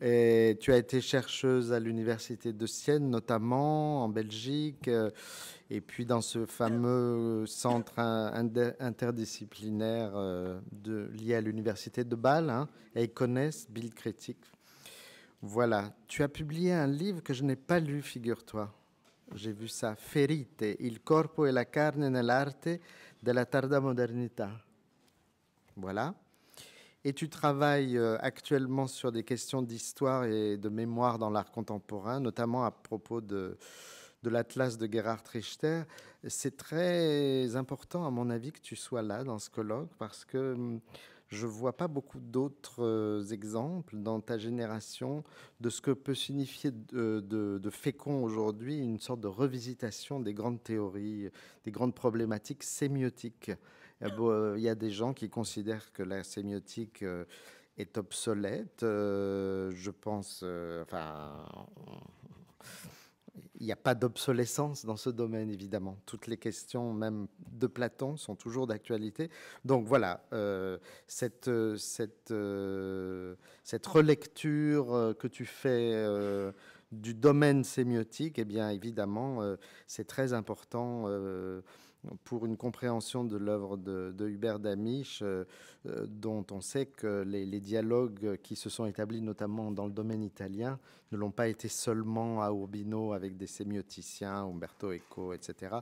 tu as été chercheuse à l'université de Sienne, notamment en Belgique, euh, et puis dans ce fameux centre interdisciplinaire euh, lié à l'université de Bâle, hein, connaissent Bill Critique. Voilà, tu as publié un livre que je n'ai pas lu, figure-toi. J'ai vu ça, Ferite, il corpo e la carne nell'arte della tarda modernità. Voilà. Et tu travailles euh, actuellement sur des questions d'histoire et de mémoire dans l'art contemporain, notamment à propos de, l'Atlas de Gerhard Richter. C'est très important, à mon avis, que tu sois là dans ce colloque parce que hum, je ne vois pas beaucoup d'autres euh, exemples dans ta génération de ce que peut signifier euh, de, de fécond aujourd'hui une sorte de revisitation des grandes théories, des grandes problématiques sémiotiques. Euh, il y, a des gens qui considèrent que la sémiotique euh, est obsolète. Euh, je pense, enfin, il n'y a pas d'obsolescence dans ce domaine, évidemment. Toutes les questions, même de Platon, sont toujours d'actualité. Donc voilà, cette, cette, cette relecture que tu fais du domaine sémiotique, eh bien évidemment, c'est très important pour une compréhension de l'œuvre de, Hubert Damisch, euh, euh, dont on sait que les, dialogues qui se sont établis, notamment dans le domaine italien, ne l'ont pas été seulement à Urbino avec des sémioticiens, Umberto Eco, etc.,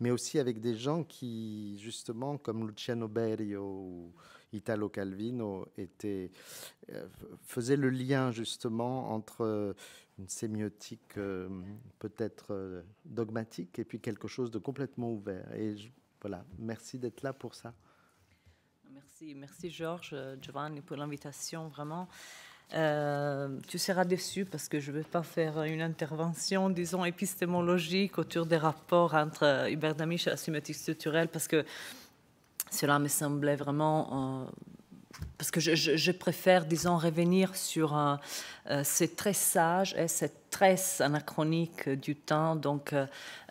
mais aussi avec des gens qui, justement, comme Luciano Berio ou Italo Calvino était, euh, faisait le lien justement entre une sémiotique euh, peut-être euh, dogmatique et puis quelque chose de complètement ouvert. Et voilà, merci d'être là pour ça. Merci, merci Georges, Giovanni pour l'invitation, vraiment. tu seras déçu parce que je ne vais pas faire une intervention, disons, épistémologique autour des rapports entre Hubert et la sémiotique structurelle parce que cela me semblait vraiment... Euh, parce que je, préfère, disons, revenir sur euh, euh ces tressages et cette tresse anachronique du temps, donc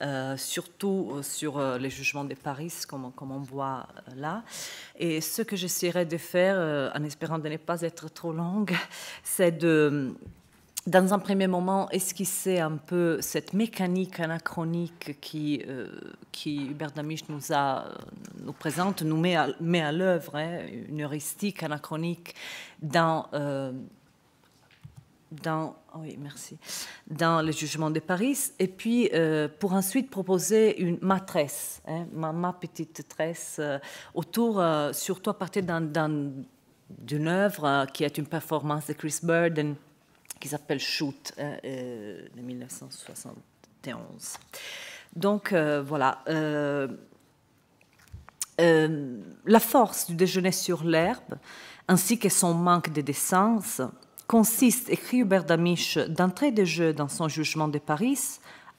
euh, surtout sur les jugements de Paris, comme, comme, on voit là. Et ce que j'essaierai de faire, en espérant de ne pas être trop longue, c'est de dans un premier moment, esquisser un peu cette mécanique anachronique qui, euh, qui Hubert Damisch nous, a, nous présente, nous met à, met à l'œuvre, hein, une heuristique anachronique dans, euh, dans, ah oui, merci, dans le jugement de Paris, et puis euh, pour ensuite proposer une tresse, hein, ma, ma, petite tresse, autour, surtout à partir d'une œuvre qui est une performance de Chris Burden qui s'appelle Shoot hein, euh, de 1971. Donc euh, voilà. Euh, la force du déjeuner sur l'herbe, ainsi que son manque de décence, consiste, écrit Hubert Damiche d'entrée de jeu dans son jugement de Paris,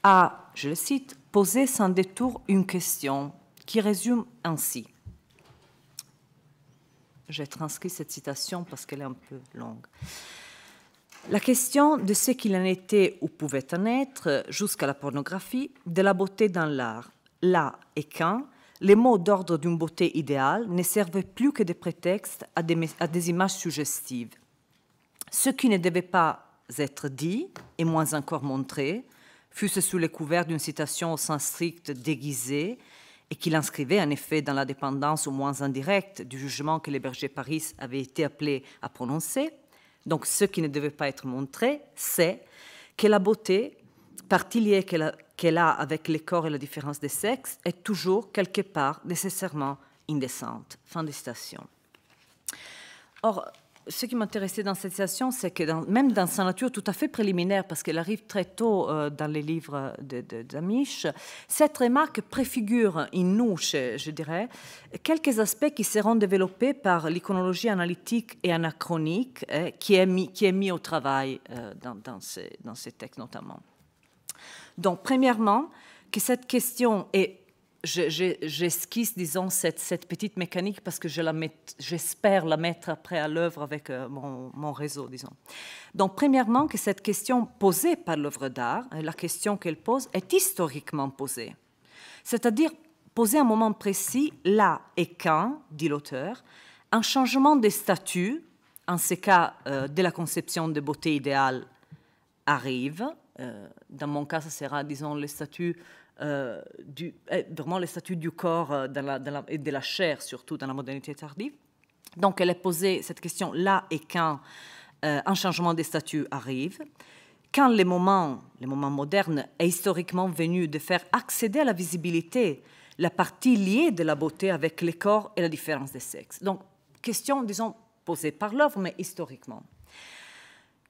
à, je le cite, poser sans détour une question qui résume ainsi. J'ai transcrit cette citation parce qu'elle est un peu longue. La question de ce qu'il en était ou pouvait en être, jusqu'à la pornographie, de la beauté dans l'art, là et quand, les mots d'ordre d'une beauté idéale ne servaient plus que de prétexte à des, images suggestives. Ce qui ne devait pas être dit, et moins encore montré, fût-ce sous les couverts d'une citation au sens strict déguisée, et qu'il inscrivait en effet dans la dépendance au moins indirecte du jugement que les bergers Paris avaient été appelés à prononcer, donc ce qui ne devait pas être montré, c'est que la beauté particulière qu'elle a, avec les corps et la différence des sexes est toujours quelque part nécessairement indécente. Fin de citation. Or, ce qui m'intéressait dans cette session, c'est que même dans sa nature tout à fait préliminaire, parce qu'elle arrive très tôt euh, dans les livres d'Amish, de, cette remarque préfigure inouche, je, dirais, quelques aspects qui seront développés par l'iconologie analytique et anachronique euh, qui, est mis, qui est au travail euh, dans, ces, dans ces textes notamment. Donc, premièrement, que cette question est j'esquisse, disons, cette, petite mécanique parce que j'espère je la, la, mettre après à l'œuvre avec euh, mon, réseau, disons. Donc, premièrement, que cette question posée par l'œuvre d'art, hein, la question qu'elle pose, est historiquement posée. C'est-à-dire posée à un moment précis, là et quand, dit l'auteur, un changement des statuts, en ce cas, euh, de la conception de beauté idéale, arrive. Euh, dans mon cas, ce sera, disons, le statut euh, du, euh, vraiment le statut du corps euh, et de la chair, surtout dans la modernité tardive. Donc elle a posé cette question là et quand un changement des statuts arrive, quand les moments, les moments modernes est historiquement venu de faire accéder à la visibilité la partie liée de la beauté avec les corps et la différence des sexes. Donc question, disons, posée par l'œuvre, mais historiquement.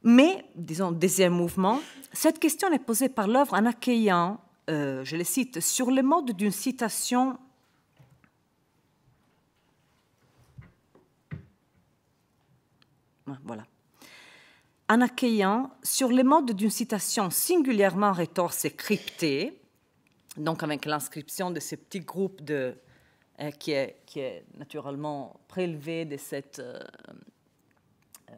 Mais, disons, deuxième mouvement, cette question est posée par l'œuvre en accueillant euh, je les cite, sur les mode d'une citation ah, voilà. En accueillant, sur le mode d'une citation singulièrement rétorse et cryptée, donc avec l'inscription de ce petit groupe de, hein, qui, est, naturellement prélevé de cette euh, euh,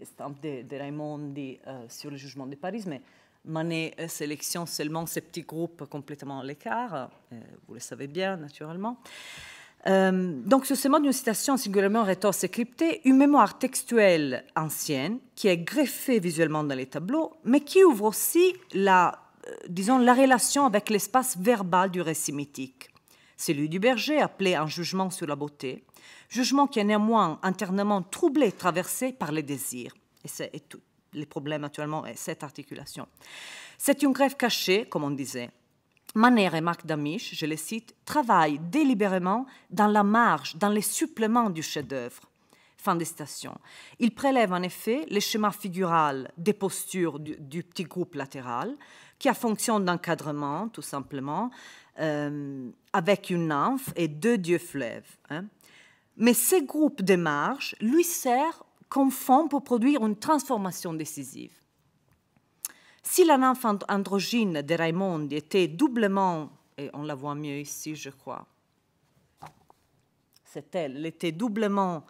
estampe de, de Raimondi sur le jugement de Paris, mais Manet euh, sélection seulement ces petits groupes complètement à l'écart, euh, vous le savez bien naturellement. Euh, donc, ce mode d'une citation singulièrement rétorse et une mémoire textuelle ancienne qui est greffée visuellement dans les tableaux, mais qui ouvre aussi la, disons, la relation avec l'espace verbal du récit mythique. Celui du berger, appelé un jugement sur la beauté, jugement qui est néanmoins internement troublé, traversé par les désirs. Et c'est tout les problèmes actuellement et cette articulation. C'est une grève cachée, comme on disait. Maner et Marc Damisch, je les cite, travaillent délibérément dans la marge, dans les suppléments du chef-d'œuvre. Fin des stations. Ils prélèvent en effet les schémas figural des postures du, petit groupe latéral, qui a fonction d'encadrement, tout simplement, euh, avec une nymphe et deux dieux fleuves. Hein. Mais ces groupes de marge lui sert comme fond pour produire une transformation décisive. Si la nymphe androgyne de Raymond était doublement, et on la voit mieux ici, je crois, c'est elle, elle était doublement,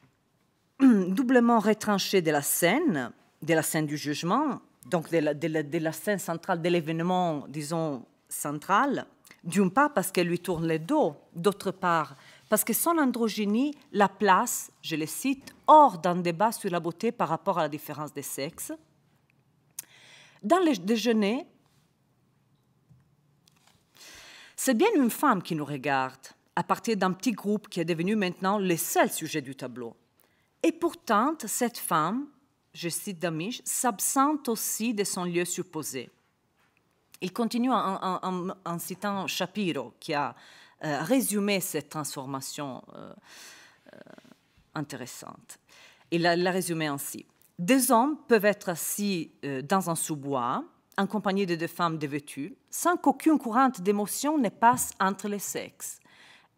doublement retranchée de la scène, de la scène du jugement, donc de de la, de la scène centrale, de l'événement, disons, central, d'une part parce qu'elle lui tourne le dos, d'autre part parce que sans l'androgynie, la place, je le cite, hors d'un débat sur la beauté par rapport à la différence des sexes. Dans le déjeuner, c'est bien une femme qui nous regarde, à partir d'un petit groupe qui est devenu maintenant le seul sujet du tableau. Et pourtant, cette femme, je cite Damiche, s'absente aussi de son lieu supposé. Il continue en citant Shapiro, qui a euh, résumer cette transformation euh, euh, intéressante. Et l'a résumé ainsi. Des hommes peuvent être assis dans un sous-bois, en compagnie de deux femmes dévêtues, sans qu'aucune courante d'émotion ne passe entre les sexes.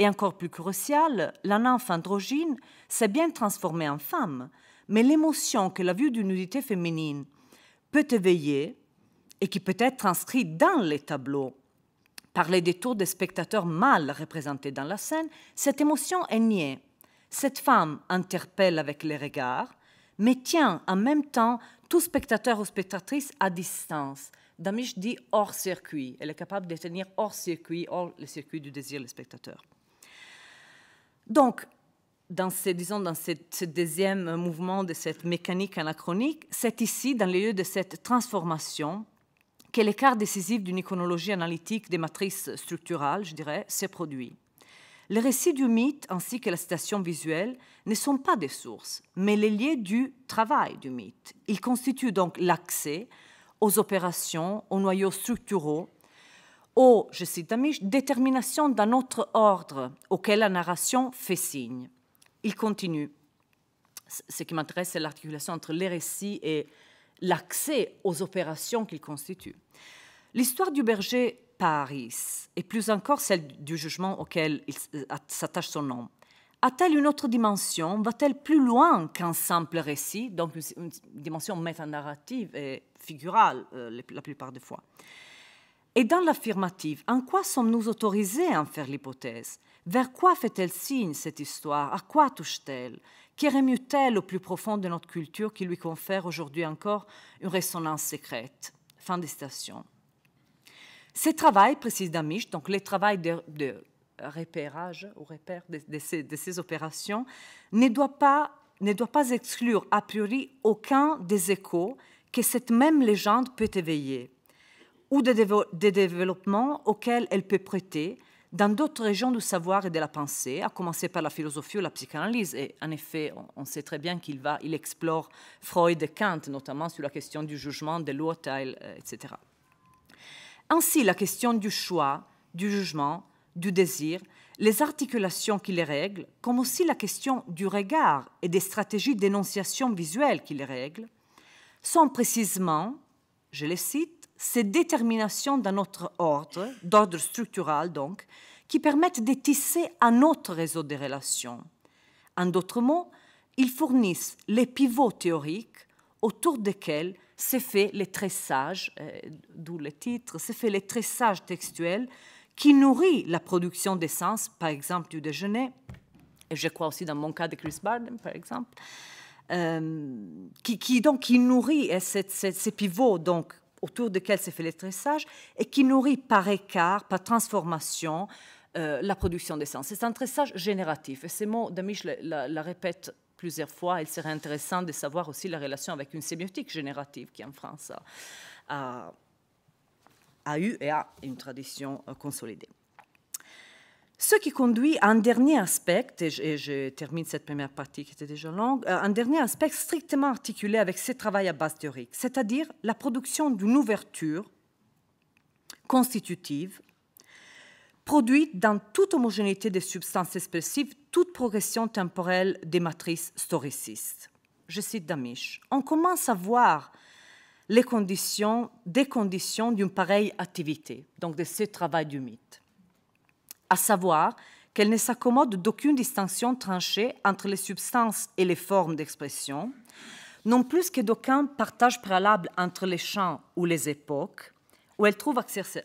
Et encore plus crucial, la nymphe androgyne s'est bien transformée en femme, mais l'émotion que la vue d'une nudité féminine peut éveiller et qui peut être inscrite dans les tableaux par les détours des spectateurs mal représentés dans la scène, cette émotion est niée. Cette femme interpelle avec les regards, mais tient en même temps tout spectateur ou spectatrice à distance. Damish dit hors circuit. Elle est capable de tenir hors circuit, hors le circuit du désir, du spectateur. Donc, dans ce, disons, dans ce, deuxième mouvement de cette mécanique anachronique, c'est ici, dans le lieu de cette transformation, que l'écart décisif d'une iconologie analytique des matrices structurales, je dirais, s'est produit. Les récits du mythe ainsi que la citation visuelle ne sont pas des sources, mais les liés du travail du mythe. Ils constituent donc l'accès aux opérations, aux noyaux structuraux, aux, je cite déterminations d'un autre ordre auquel la narration fait signe. Il continue. Ce qui m'intéresse, c'est l'articulation entre les récits et l'accès aux opérations qu'il constitue. L'histoire du berger Paris, et plus encore celle du jugement auquel il euh, s'attache son nom, a-t-elle une autre dimension Va-t-elle plus loin qu'un simple récit, donc une dimension métanarrative et figurale euh, la plupart des fois Et dans l'affirmative, en quoi sommes-nous autorisés à en faire l'hypothèse Vers quoi fait-elle signe cette histoire À quoi touche-t-elle qui remue-t-elle au plus profond de notre culture qui lui confère aujourd'hui encore une résonance secrète Fin des citations. Ce travail, précise Damisch, donc les travail de, repérage ou repère de, ces, opérations, ne doit, pas, ne doit pas exclure a priori aucun des échos que cette même légende peut éveiller ou des, développements auxquels elle peut prêter dans d'autres régions du savoir et de la pensée, à commencer par la philosophie ou la psychanalyse. Et en effet, on, sait très bien qu'il va, il explore Freud et Kant, notamment sur la question du jugement, de l'hôtel, etc. Euh, Ainsi, la question du choix, du jugement, du désir, les articulations qui les règlent, comme aussi la question du regard et des stratégies d'énonciation visuelle qui les règlent, sont précisément, je les cite, ces déterminations d'un autre ordre, d'ordre structural donc, qui permettent de tisser un autre réseau de relations. En d'autres mots, ils fournissent les pivots théoriques autour desquels se fait le tressage, euh, d'où le titre, se fait le tressage textuel qui nourrit la production sens, par exemple du déjeuner, et je crois aussi dans mon cas de Chris Barden, par exemple, euh, qui, donc qui nourrit euh, ces pivots donc autour desquels se fait le tressage et qui nourrit par écart, par transformation, euh, la production d'essence. C'est un tressage génératif. Et ces mots, Damiche la, la, répète plusieurs fois. Il serait intéressant de savoir aussi la relation avec une sémiotique générative qui, en France, a, a eu et a une tradition euh, consolidée. Ce qui conduit à un dernier aspect, et je, termine cette première partie qui était déjà longue, euh, un dernier aspect strictement articulé avec ce travail à base théorique, c'est-à-dire la production d'une ouverture constitutive produite dans toute homogénéité des substances expressives, toute progression temporelle des matrices storicistes. Je cite Damisch. On commence à voir les conditions, des conditions d'une pareille activité, donc de ce travail du mythe à savoir qu'elle ne s'accommode d'aucune distinction tranchée entre les substances et les formes d'expression, non plus que d'aucun partage préalable entre les champs ou les époques où elle trouve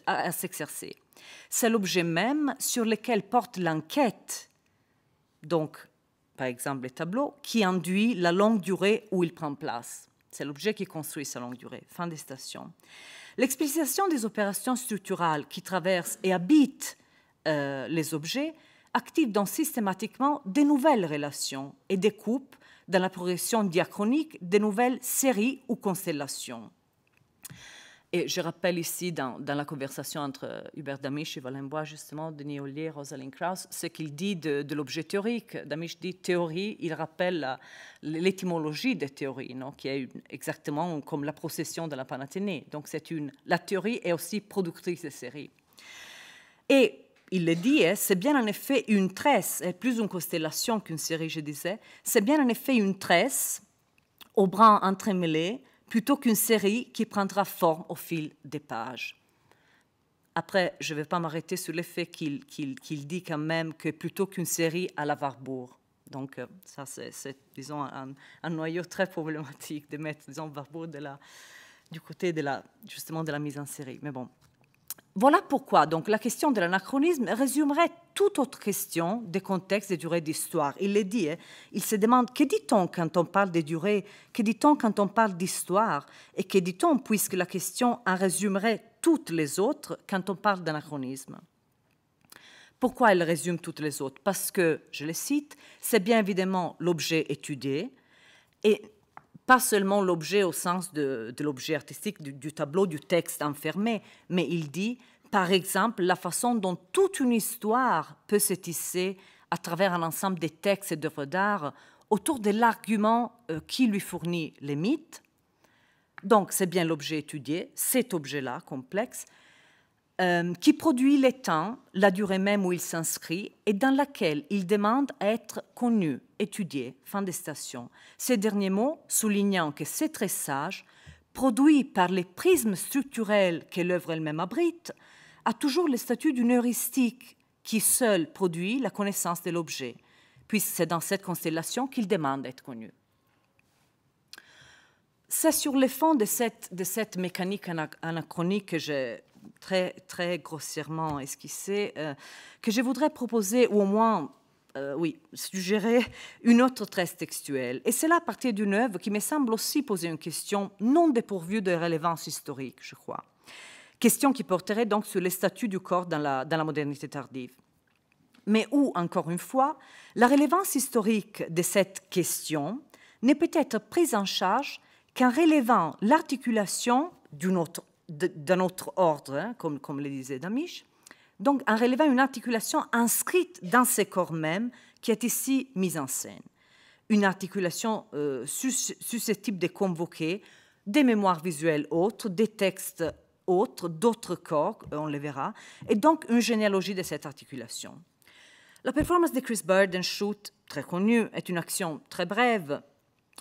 à s'exercer. C'est l'objet même sur lequel porte l'enquête, donc par exemple les tableaux, qui induit la longue durée où il prend place. C'est l'objet qui construit sa longue durée. Fin des stations. L'explication des opérations structurales qui traversent et habitent euh, les objets activent donc systématiquement de nouvelles relations et découpe dans la progression diachronique de nouvelles séries ou constellations. Et je rappelle ici, dans, la conversation entre Hubert Damisch et Valenbois, justement, Denis Ollier Rosalind Krauss, ce qu'il dit de, l'objet théorique. Damisch dit théorie, il rappelle l'étymologie des théories, non, qui est exactement comme la procession de la Panathénée. Donc, c'est une, la théorie est aussi productrice de séries. Et il le dit, hein, c'est bien en effet une tresse, et hein, plus une constellation qu'une série, je disais, c'est bien en effet une tresse aux bras entremêlés plutôt qu'une série qui prendra forme au fil des pages. Après, je ne vais pas m'arrêter sur l'effet qu'il dit quand même que plutôt qu'une série à la Warburg. Donc, euh, ça, c'est, disons, un, noyau très problématique de mettre, disons, Warburg du côté de la, justement de la mise en série. Mais bon, voilà pourquoi donc la question de l'anachronisme résumerait toute autre question des contextes et durées d'histoire. Il le dit, hein, il se demande que dit-on quand on parle de durée, que dit-on quand on parle d'histoire et que dit-on puisque la question en résumerait toutes les autres quand on parle d'anachronisme. Pourquoi elle résume toutes les autres Parce que, je le cite, c'est bien évidemment l'objet étudié et pas seulement l'objet au sens de, l'objet artistique, du, tableau, du texte enfermé, mais il dit, par exemple, la façon dont toute une histoire peut se tisser à travers un ensemble des textes et d'œuvres d'art autour de l'argument euh, qui lui fournit les mythes. Donc, c'est bien l'objet étudié, cet objet-là complexe, euh, qui produit les temps, la durée même où il s'inscrit, et dans laquelle il demande à être connu, étudié. Fin des stations. Ces derniers mots, soulignant que c'est très sage, produit par les prismes structurels que l'œuvre elle-même abrite, a toujours le statut d'une heuristique qui seule produit la connaissance de l'objet, puisque c'est dans cette constellation qu'il demande à être connu. C'est sur le fond de cette, de cette mécanique anachronique que j'ai très, très grossièrement esquissé, euh, que je voudrais proposer, ou au moins euh, oui, suggérer une autre trace textuelle. Et c'est là à partir d'une œuvre qui me semble aussi poser une question non dépourvue de rélevance historique, je crois. Question qui porterait donc sur les statuts du corps dans la, dans la modernité tardive. Mais où, encore une fois, la rélevance historique de cette question n'est peut-être prise en charge qu'en relevant l'articulation d'une autre d'un autre ordre, hein, comme, comme le disait Damisch, donc en relevant une articulation inscrite dans ce corps mêmes qui est ici mise en scène. Une articulation euh, susceptible de convoquer des mémoires visuelles autres, des textes autres, d'autres corps, euh, on les verra, et donc une généalogie de cette articulation. La performance de Chris Bird Shoot, très connue, est une action très brève,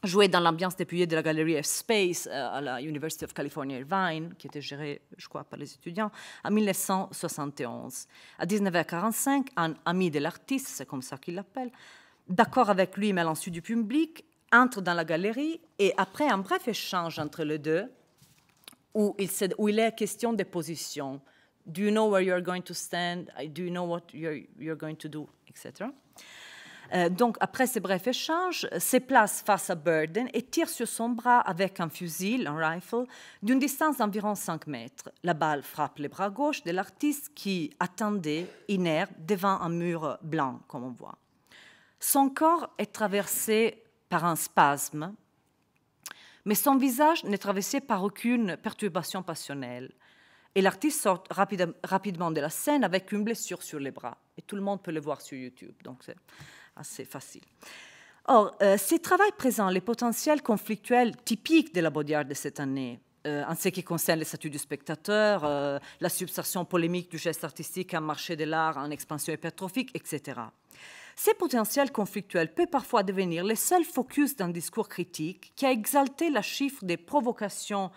joué dans l'ambiance dépouillée de la galerie F Space euh, à la University of California Irvine, qui était gérée, je crois, par les étudiants, en 1971. À 19 h un ami de l'artiste, c'est comme ça qu'il l'appelle, d'accord avec lui, mais à du public, entre dans la galerie et après un bref échange entre les deux, où il, où il est question des positions. Do you know where you're going to stand? Do you know what you're, you're going to do? Etc. Euh, donc, après ces brefs échanges, se place face à Burden et tire sur son bras avec un fusil, un rifle, d'une distance d'environ 5 mètres. La balle frappe le bras gauche de l'artiste qui attendait, inerte, devant un mur blanc, comme on voit. Son corps est traversé par un spasme, mais son visage n'est traversé par aucune perturbation passionnelle. Et l'artiste sort rapidement de la scène avec une blessure sur les bras. Et tout le monde peut le voir sur YouTube. Donc assez facile. Or, euh, ces travaux présentent les potentiels conflictuels typiques de la Baudière de cette année, euh, en ce qui concerne le statut du spectateur, euh, la substation polémique du geste artistique, un marché de l'art en expansion hypertrophique, etc. Ces potentiels conflictuels peuvent parfois devenir le seul focus d'un discours critique qui a exalté la chiffre des provocations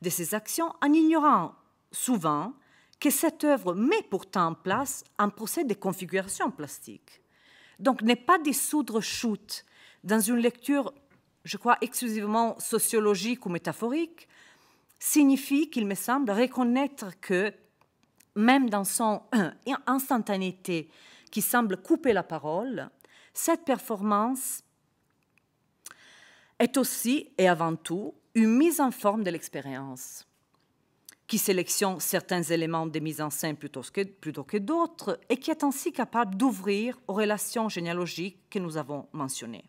de ces actions en ignorant souvent que cette œuvre met pourtant en place un procès de configuration plastique. Donc, ne pas dissoudre shoot » dans une lecture, je crois, exclusivement sociologique ou métaphorique, signifie, qu'il me semble, reconnaître que, même dans son instantanéité qui semble couper la parole, cette performance est aussi et avant tout une mise en forme de l'expérience qui sélectionne certains éléments des mise en scène plutôt que, plutôt que d'autres et qui est ainsi capable d'ouvrir aux relations généalogiques que nous avons mentionnées.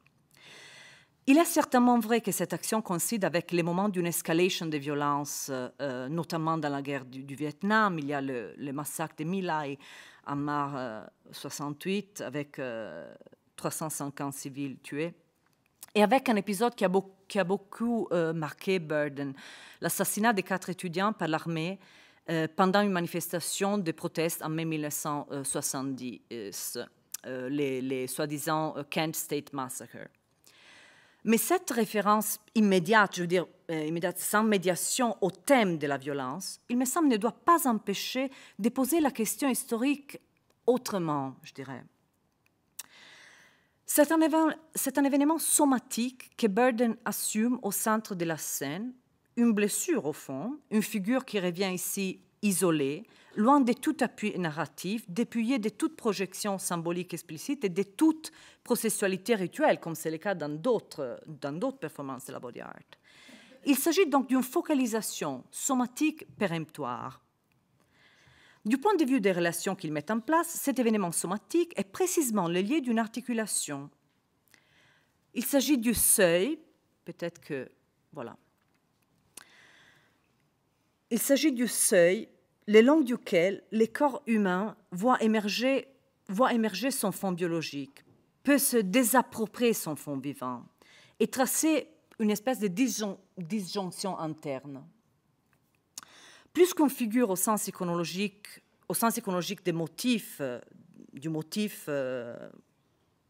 Il est certainement vrai que cette action coïncide avec les moments d'une escalation des violences, euh, notamment dans la guerre du, Vietnam. Il y a le, massacre de My Lai en mars 68 avec 350 euh, civils tués et avec un épisode qui a beaucoup qui a beaucoup euh, marqué Burden, l'assassinat des quatre étudiants par l'armée euh, pendant une manifestation de proteste en mai 1970, euh, les, les soi-disant Kent State Massacre. Mais cette référence immédiate, je veux dire immédiate, sans médiation au thème de la violence, il me semble ne doit pas empêcher de poser la question historique autrement, je dirais. C'est un, événement somatique que Burden assume au centre de la scène, une blessure au fond, une figure qui revient ici isolée, loin de tout appui narratif, dépouillée de toute projection symbolique explicite et de toute processualité rituelle, comme c'est le cas dans d'autres performances de la body art. Il s'agit donc d'une focalisation somatique péremptoire, du point de vue des relations qu'il met en place, cet événement somatique est précisément le lieu d'une articulation. Il s'agit du seuil, peut-être que. Voilà. Il s'agit du seuil, les langues duquel les corps humains voient émerger, son fond biologique, peut se désapproprier son fond vivant et tracer une espèce de disjonction interne. Plus qu'on figure au sens iconologique, des motifs, euh, du motif, euh,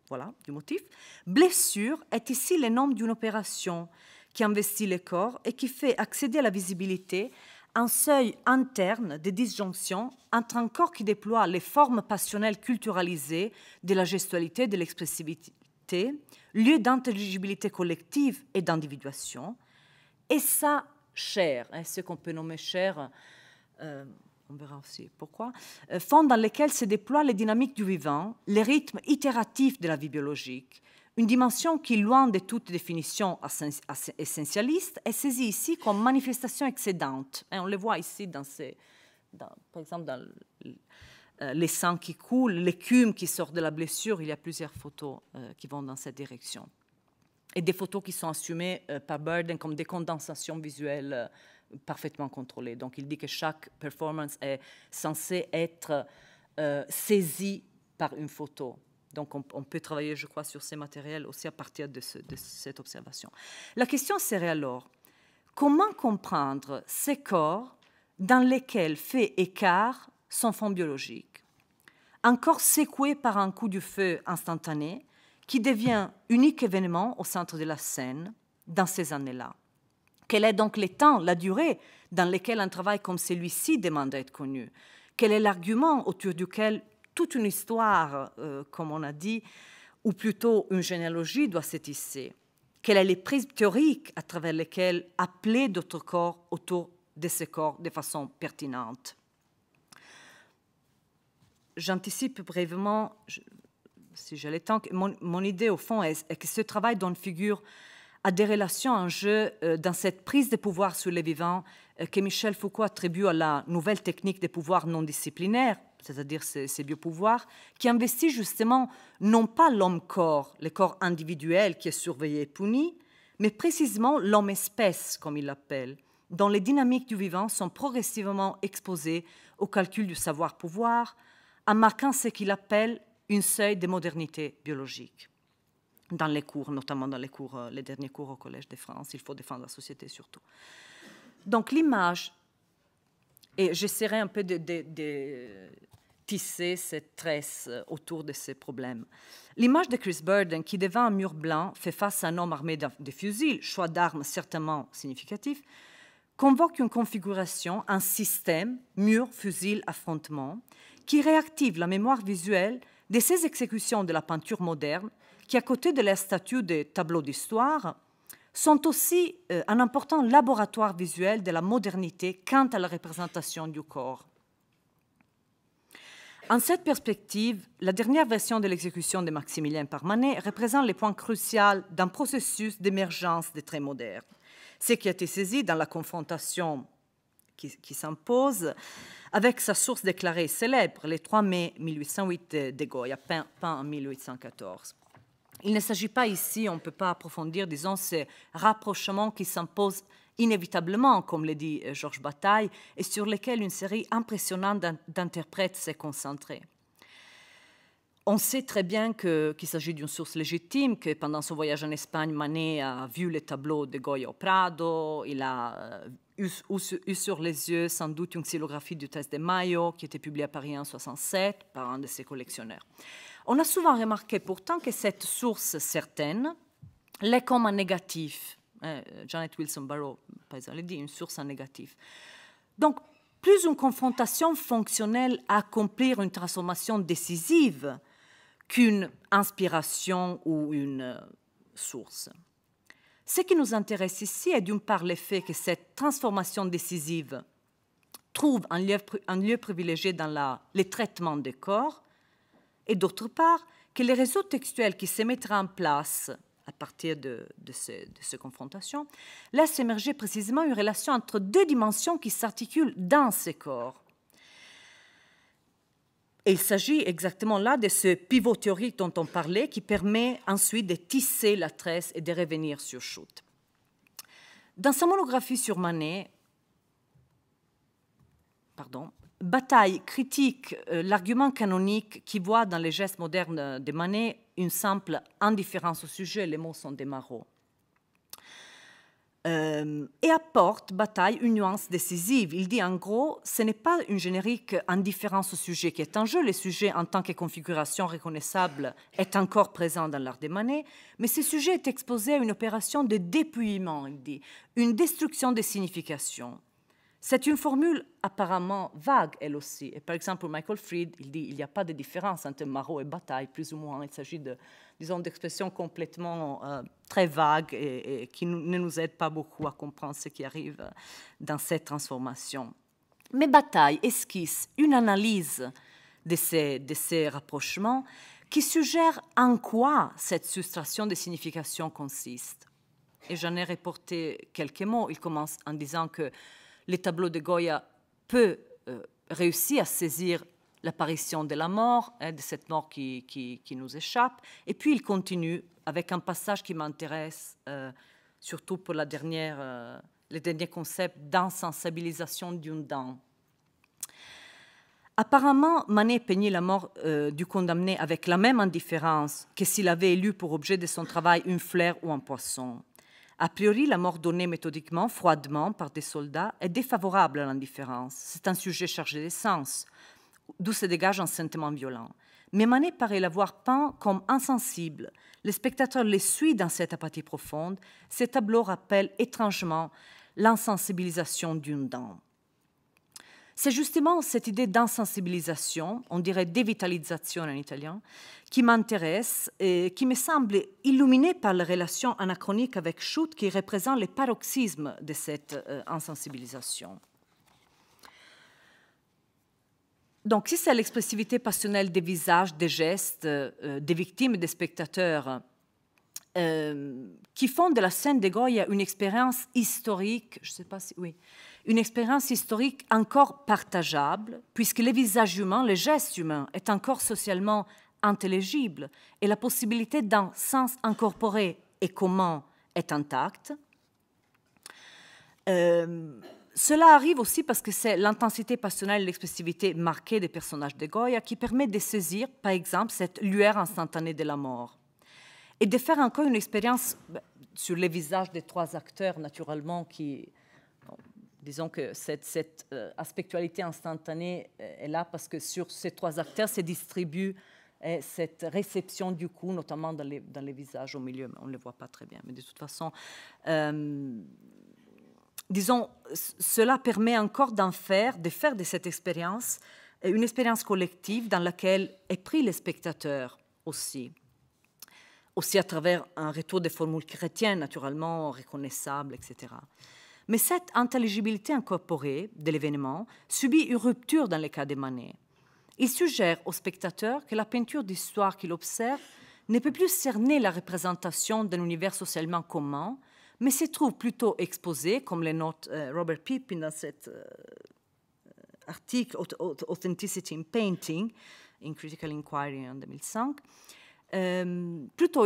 voilà, du motif, blessure est ici le nom d'une opération qui investit le corps et qui fait accéder à la visibilité un seuil interne de disjonction entre un corps qui déploie les formes passionnelles culturalisées de la gestualité de l'expressivité, lieu d'intelligibilité collective et d'individuation, et ça chers, hein, ce qu'on peut nommer chers, euh, on verra aussi pourquoi, euh, fond dans lesquels se déploient les dynamiques du vivant, les rythmes itératifs de la vie biologique, une dimension qui, loin de toute définition essentialiste, est saisie ici comme manifestation excédente. Hein, on le voit ici, dans ces, par exemple, dans euh, les sangs qui coulent, l'écume qui sort de la blessure. Il y a plusieurs photos qui vont dans cette direction et des photos qui sont assumées euh, par Burden comme des condensations visuelles euh, parfaitement contrôlées. Donc il dit que chaque performance est censée être euh, saisie par une photo. Donc on, peut travailler, je crois, sur ces matériels aussi à partir de, cette observation. La question serait alors, comment comprendre ces corps dans lesquels fait écart son fond biologique Un corps secoué par un coup de feu instantané qui devient unique événement au centre de la scène dans ces années-là. Quel est donc le temps, la durée dans lesquels un travail comme celui-ci demande à être connu Quel est l'argument autour duquel toute une histoire, euh, comme on a dit, ou plutôt une généalogie doit se tisser sont est les prises théoriques à travers lesquelles appeler d'autres corps autour de ces corps de façon pertinente J'anticipe brièvement, si j'allais tant, mon, idée au fond est, que ce travail donne figure à des relations en jeu euh, dans cette prise de pouvoir sur les vivants euh, que Michel Foucault attribue à la nouvelle technique des pouvoirs non disciplinaires, c'est-à-dire ces, ces, biopouvoirs, qui investit justement non pas l'homme-corps, le corps individuel qui est surveillé et puni, mais précisément l'homme-espèce, comme il l'appelle, dont les dynamiques du vivant sont progressivement exposées au calcul du savoir-pouvoir, en marquant ce qu'il appelle une seuil de modernité biologique dans les cours, notamment dans les, cours, euh, les derniers cours au Collège de France. Il faut défendre la société surtout. Donc l'image, et j'essaierai un peu de, tisser cette tresse euh, autour de ces problèmes. L'image de Chris Burden, qui devant un mur blanc fait face à un homme armé de fusils, choix d'armes certainement significatif, convoque une configuration, un système, mur, fusil, affrontement, qui réactive la mémoire visuelle de ces exécutions de la peinture moderne, qui à côté de la statue des tableaux d'histoire, sont aussi euh, un important laboratoire visuel de la modernité quant à la représentation du corps. En cette perspective, la dernière version de l'exécution de Maximilien Parmanet représente les points crucial d'un processus d'émergence des traits modernes. Ce qui a été saisi dans la confrontation qui, qui s'impose avec sa source déclarée célèbre, le 3 mai 1808 euh, de Goya, peint, peint en 1814. Il ne s'agit pas ici, on ne peut pas approfondir, disons, ces rapprochements qui s'imposent inévitablement, comme le dit euh, Georges Bataille, et sur lesquels une série impressionnante d'interprètes s'est concentrée. On sait très bien qu'il s'agit d'une source légitime, que pendant son voyage en Espagne, Manet a vu les tableaux de Goya au Prado, il a euh, eu, sur les yeux sans doute une xylographie du test de Mayo qui était publiée à Paris en 1967 par un de ses collectionneurs. On a souvent remarqué pourtant que cette source certaine l'est comme un négatif. Euh, Janet Wilson Barrow, par exemple, dit une source en négatif. Donc, plus une confrontation fonctionnelle à accomplir une transformation décisive, qu'une inspiration ou une euh, source. Ce qui nous intéresse ici est d'une part l'effet que cette transformation décisive trouve un lieu, privilégié dans la, les traitements des corps, et d'autre part que les réseaux textuels qui se mettront en place à partir de ces confrontations laissent émerger précisément une relation entre deux dimensions qui s'articulent dans ces corps et il s'agit exactement là de ce pivot théorique dont on parlait qui permet ensuite de tisser la tresse et de revenir sur Schutt. Dans sa monographie sur Manet, pardon, Bataille critique euh, l'argument canonique qui voit dans les gestes modernes de Manet une simple indifférence au sujet, les mots sont des marauds. Euh, et apporte Bataille une nuance décisive. Il dit en gros, ce n'est pas une générique indifférence au sujet qui est en jeu. Le sujet, en tant que configuration reconnaissable, est encore présent dans l'art des manées, mais ce sujet est exposé à une opération de dépouillement, il dit, une destruction des significations. C'est une formule apparemment vague, elle aussi. Et par exemple, Michael Fried, il dit il n'y a pas de différence entre Marot et Bataille, plus ou moins. Il s'agit de, disons, d'expressions complètement euh, très vagues et, qui ne nous aident pas beaucoup à comprendre ce qui arrive dans cette transformation. Mais Bataille esquisse une analyse de ces, rapprochements qui suggère en quoi cette frustration des significations consiste. Et j'en ai reporté quelques mots. Il commence en disant que les tableaux de Goya peut euh, réussir à saisir l'apparition de la mort, hein, de cette mort qui, nous échappe. Et puis il continue avec un passage qui m'intéresse, euh, surtout pour la dernière, euh, le dernier concept d'insensibilisation d'une dent. Apparemment, Manet peignait la mort euh, du condamné avec la même indifférence que s'il avait élu pour objet de son travail une fleur ou un poisson. A priori, la mort donnée méthodiquement, froidement, par des soldats est défavorable à l'indifférence. C'est un sujet chargé d'essence d'où se dégage un sentiment violent. Mais Manet paraît l'avoir peint comme insensible. Le spectateur les suit dans cette apathie profonde. Ces tableaux rappellent étrangement l'insensibilisation d'une dent. C'est justement cette idée d'insensibilisation, on dirait dévitalisation en italien, qui m'intéresse et qui me semble illuminée par la relation anachronique avec Schutt qui représente le paroxysme de cette euh, insensibilisation. Donc, si c'est l'expressivité passionnelle des visages, des gestes, euh, euh, des victimes et des spectateurs euh, qui font de la scène de Goya une expérience historique, je sais pas si, oui, une expérience historique encore partageable, puisque les visages humains, les gestes humains, est encore socialement intelligible et la possibilité d'un sens incorporé et comment est intacte cela arrive aussi parce que c'est l'intensité passionnelle et l'expressivité marquée des personnages de Goya qui permet de saisir, par exemple, cette lueur instantanée de la mort. Et de faire encore une expérience ben, sur les visages des trois acteurs, naturellement, qui. disons que cette, cette euh, aspectualité instantanée euh, est là parce que sur ces trois acteurs se distribue euh, cette réception du coup, notamment dans les, dans les visages au milieu, on ne le voit pas très bien. Mais de toute façon, disons, cela permet encore d'en faire, de faire de cette expérience euh, une expérience collective dans laquelle est pris le spectateur aussi. Aussi à travers un retour des formules chrétiennes, naturellement reconnaissables, etc. Mais cette intelligibilité incorporée de l'événement subit une rupture dans le cas de Manet. Il suggère au spectateur que la peinture d'histoire qu'il observe ne peut plus cerner la représentation d'un univers socialement commun, mais se trouve plutôt exposé, comme le note euh, Robert Pippin dans cet euh, article Authenticity in Painting, in Critical Inquiry en 2005, euh, plutôt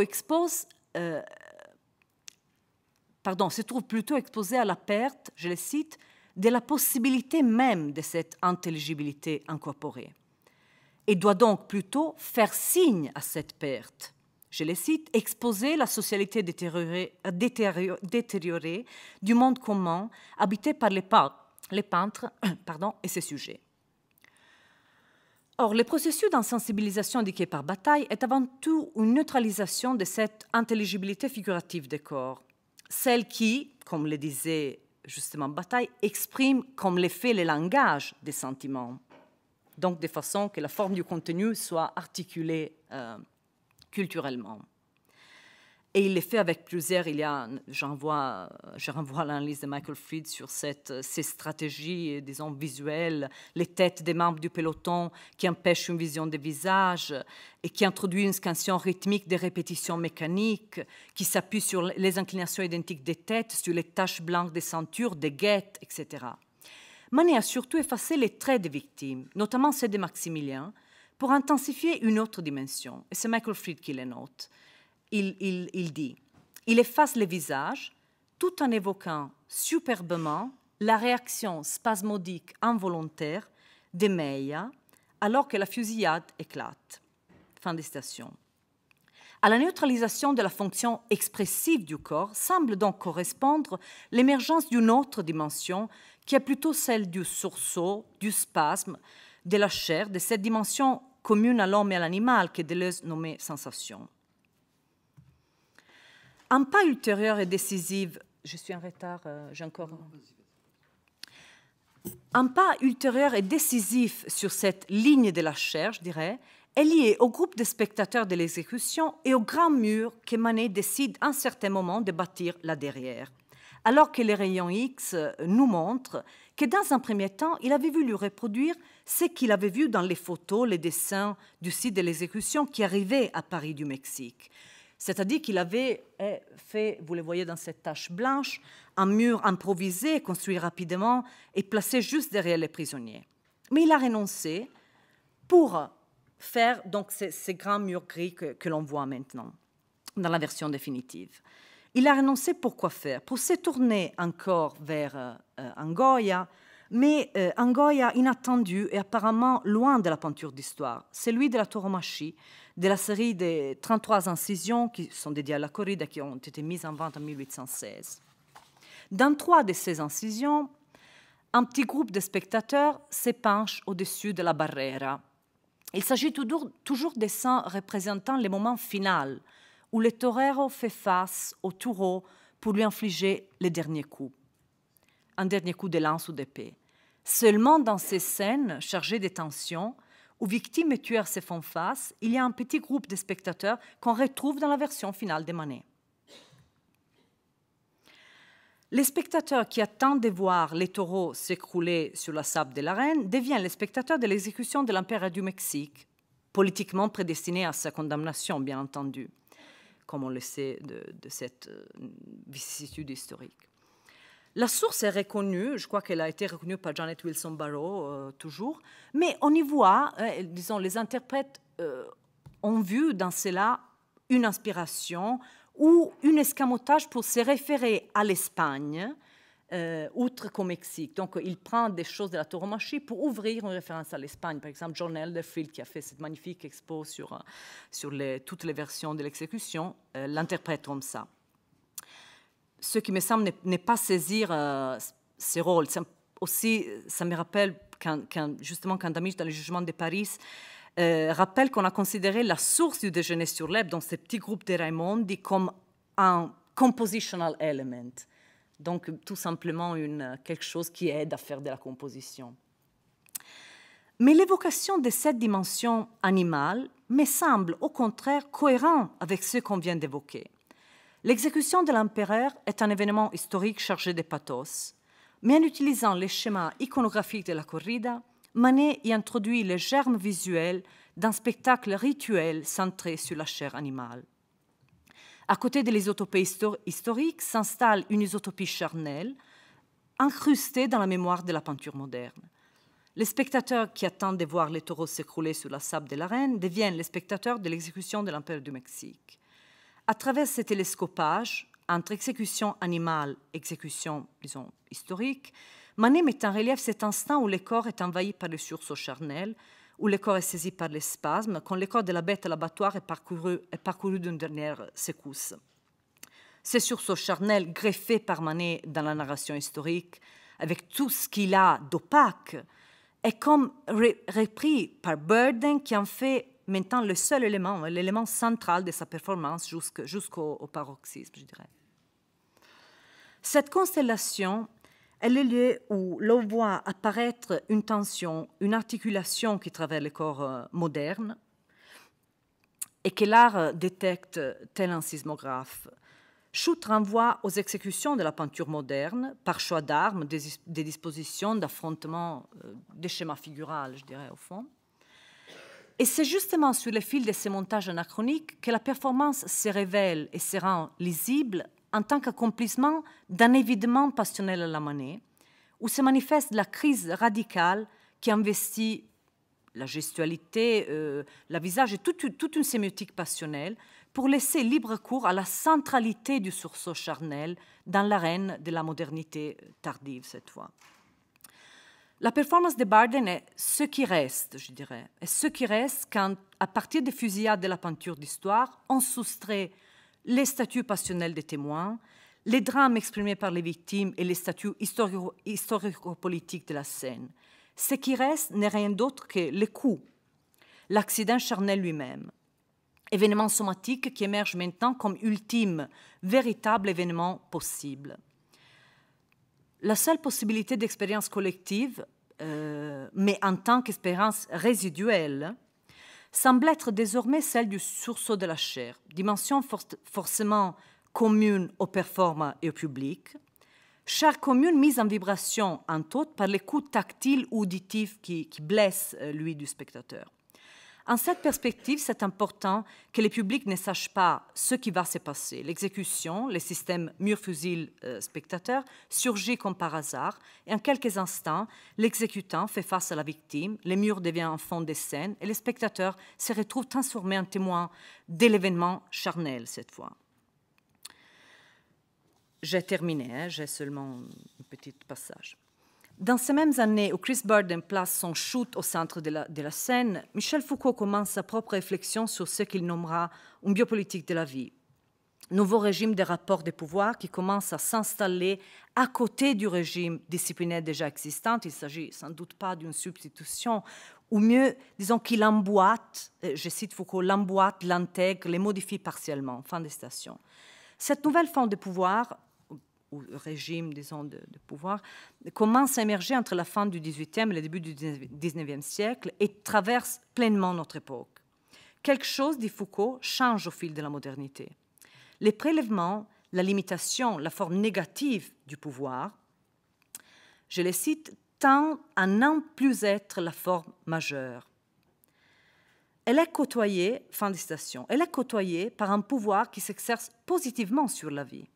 pardon, se trouve plutôt exposé à la perte, je le cite, de la possibilité même de cette intelligibilité incorporée, et doit donc plutôt faire signe à cette perte je les cite, exposer la socialité détériorée, du monde commun habité par les, peintres pardon, et ses sujets. Or, le processus d'insensibilisation indiqué par Bataille est avant tout une neutralisation de cette intelligibilité figurative des corps, celle qui, comme le disait justement Bataille, exprime comme l'effet le langage des sentiments, donc de façon que la forme du contenu soit articulée euh, culturellement. Et il les fait avec plusieurs. Il y a, j'envoie, je renvoie à l'analyse de Michael Fried sur ces stratégies, disons, visuelles, les têtes des membres du peloton qui empêchent une vision des visages et qui introduit une scansion rythmique des répétitions mécaniques, qui s'appuie sur les inclinations identiques des têtes, sur les taches blanches des ceintures, des guettes, etc. Manet a surtout effacé les traits des victimes, notamment ceux de Maximilien, pour intensifier une autre dimension. Et c'est Michael Fried qui le note. Il, dit Il efface les visages tout en évoquant superbement la réaction spasmodique involontaire des Meia alors que la fusillade éclate. Fin des stations. À la neutralisation de la fonction expressive du corps semble donc correspondre l'émergence d'une autre dimension qui est plutôt celle du sursaut, du spasme, de la chair, de cette dimension commune à l'homme et à l'animal que Deleuze nommait sensation. Un pas ultérieur et décisif, je suis en retard, euh, j'ai encore. Un pas ultérieur et décisif sur cette ligne de la chair, je dirais, est lié au groupe de spectateurs de l'exécution et au grand mur que Manet décide à un certain moment de bâtir là derrière alors que les rayons X nous montrent que dans un premier temps, il avait voulu reproduire ce qu'il avait vu dans les photos, les dessins du site de l'exécution qui arrivait à Paris du Mexique. C'est-à-dire qu'il avait eh, fait, vous le voyez dans cette tache blanche, un mur improvisé, construit rapidement et placé juste derrière les prisonniers. Mais il a renoncé pour faire donc ces, grands murs gris que l'on voit maintenant dans la version définitive. Il a renoncé pour quoi faire Pour se tourner encore vers euh, Angoya, mais euh, Angoya inattendu et apparemment loin de la peinture d'histoire. Celui de la tauromachie, de la série des 33 incisions qui sont dédiées à la corrida qui ont été mises en vente en 1816. Dans trois de ces incisions, un petit groupe de spectateurs s'épanche au-dessus de la barrière. Il s'agit toujours, toujours des représentant les moments final où le torero fait face au taureau pour lui infliger le dernier coup, un dernier coup de lance ou d'épée. Seulement dans ces scènes chargées de tensions, où victimes et tueurs se font face, il y a un petit groupe de spectateurs qu'on retrouve dans la version finale des Manet. Les spectateurs qui attendent de voir les taureaux s'écrouler sur la sable de l'arène deviennent les spectateurs de l'exécution de l'empereur du Mexique, politiquement prédestiné à sa condamnation, bien entendu comme on le sait, de, cette euh, vicissitude historique. La source est reconnue, je crois qu'elle a été reconnue par Janet Wilson Barrow euh, toujours, mais on y voit, euh, disons, les interprètes ont vu dans cela une inspiration ou un escamotage pour se référer à l'Espagne euh, outre qu'au Mexique. Donc, il prend des choses de la tauromachie pour ouvrir une référence à l'Espagne. Par exemple, John Elderfield, qui a fait cette magnifique expo sur, euh, sur toutes les versions de l'exécution, euh, l'interprète comme ça. Ce qui me semble n'est pas saisir ce ses rôles. Ça, aussi, ça me rappelle, quand, justement, quand dans le jugement de Paris, rappelle qu'on a considéré la source du déjeuner sur l'herbe dans ce petit groupe de Raimondi comme un compositional element donc tout simplement quelque chose qui aide à faire de la composition. Mais l'évocation de cette dimension animale me semble au contraire cohérent avec ce qu'on vient d'évoquer. L'exécution de l'empereur est un événement historique chargé de pathos, mais en utilisant les schémas iconographiques de la corrida, Manet y introduit les germes visuels d'un spectacle rituel centré sur la chair animale. À côté de l'isotopie historique s'installe une isotopie charnelle, incrustée dans la mémoire de la peinture moderne. Les spectateurs qui attendent de voir les taureaux s'écrouler sous la sable de l'arène deviennent les spectateurs de l'exécution de l'empereur du Mexique. À travers ce télescopage, entre exécution animale et exécution, disons, historique, Manet met en relief cet instant où le corps est envahi par le sursaut charnel, où le corps est saisi par les spasmes, quand le corps de la bête à l'abattoir est parcouru, d'une dernière secousse. C'est sur ce charnel greffé par Manet dans la narration historique, avec tout ce qu'il a d'opaque, est comme repris par Burden qui en fait maintenant le seul élément, l'élément central de sa performance jusqu'au paroxysme, je dirais. Cette constellation est le lieu où l'on voit apparaître une tension, une articulation qui traverse le corps euh, moderne et que l'art euh, détecte tel un sismographe. Schutt renvoie aux exécutions de la peinture moderne par choix d'armes, des, dispositions, d'affrontement euh, des schémas figuraux, je dirais, au fond. Et c'est justement sur le fil de ces montages anachroniques que la performance se révèle et se rend lisible en tant qu'accomplissement d'un évidement passionnel à la monnaie, où se manifeste la crise radicale qui investit la gestualité, euh, la visage et toute, une sémiotique passionnelle pour laisser libre cours à la centralité du sursaut charnel dans l'arène de la modernité tardive cette fois. La performance de Barden est ce qui reste, je dirais, est ce qui reste quand, à partir des fusillades de la peinture d'histoire, on soustrait les statuts passionnels des témoins, les drames exprimés par les victimes et les statuts historico-politiques de la scène. Ce qui reste n'est rien d'autre que les coups, l'accident charnel lui-même, événement somatique qui émerge maintenant comme ultime, véritable événement possible. La seule possibilité d'expérience collective, euh, mais en tant qu'expérience résiduelle, semble être désormais celle du sursaut de la chair, dimension forcément commune aux performants et au public, chair commune mise en vibration, entre autres, par les coups tactiles ou auditifs qui, qui blessent euh, l'ouïe du spectateur. En cette perspective, c'est important que le public ne sache pas ce qui va se passer. L'exécution, le système mur-fusil-spectateur, euh, surgit comme par hasard et en quelques instants, l'exécutant fait face à la victime, le mur devient un fond des scènes et les spectateurs se retrouve transformé en témoin de l'événement charnel cette fois. J'ai terminé, hein, j'ai seulement un petit passage. Dans ces mêmes années où Chris Burden place son shoot au centre de la, scène, Michel Foucault commence sa propre réflexion sur ce qu'il nommera une biopolitique de la vie. Nouveau régime des rapports de pouvoir qui commence à s'installer à côté du régime disciplinaire déjà existant. Il s'agit sans doute pas d'une substitution, ou mieux, disons qu'il emboîte, euh, je cite Foucault, l'emboîte, l'intègre, les modifie partiellement. Fin de citation. Cette nouvelle forme de pouvoir ou régime, disons, de, de pouvoir, commence à émerger entre la fin du XVIIIe et le début du XIXe siècle et traverse pleinement notre époque. Quelque chose, dit Foucault, change au fil de la modernité. Les prélèvements, la limitation, la forme négative du pouvoir, je les cite, tend à n'en plus être la forme majeure. Elle est côtoyée, fin de citation, elle est côtoyée par un pouvoir qui s'exerce positivement sur la vie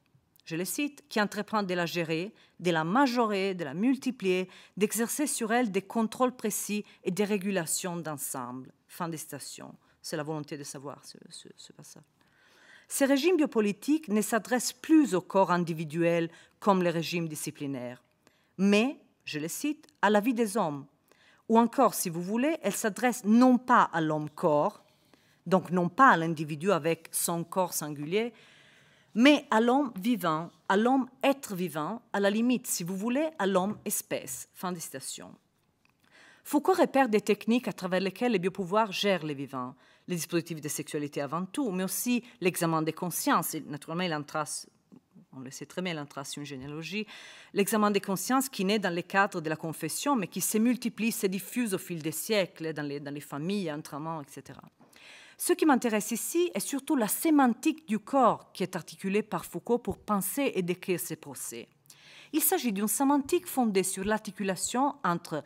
je le cite, qui entreprend de la gérer, de la majorer, de la multiplier, d'exercer sur elle des contrôles précis et des régulations d'ensemble. Fin des stations. C'est la volonté de savoir ce, ce passage. Ces régimes biopolitiques ne s'adressent plus au corps individuel comme les régimes disciplinaires, mais, je le cite, à la vie des hommes. Ou encore, si vous voulez, elles s'adressent non pas à l'homme-corps, donc non pas à l'individu avec son corps singulier, mais à l'homme vivant, à l'homme être vivant, à la limite, si vous voulez, à l'homme espèce. Fin de citation. Foucault repère des techniques à travers lesquelles les biopouvoirs gèrent les vivants, les dispositifs de sexualité avant tout, mais aussi l'examen des consciences. Naturellement, il en trace on le sait très bien, il en trace une généalogie, l'examen des consciences qui naît dans les cadres de la confession, mais qui se multiplie, se diffuse au fil des siècles, dans les, dans les familles, entre amants, etc. Ce qui m'intéresse ici est surtout la sémantique du corps qui est articulée par Foucault pour penser et décrire ses procès. Il s'agit d'une sémantique fondée sur l'articulation entre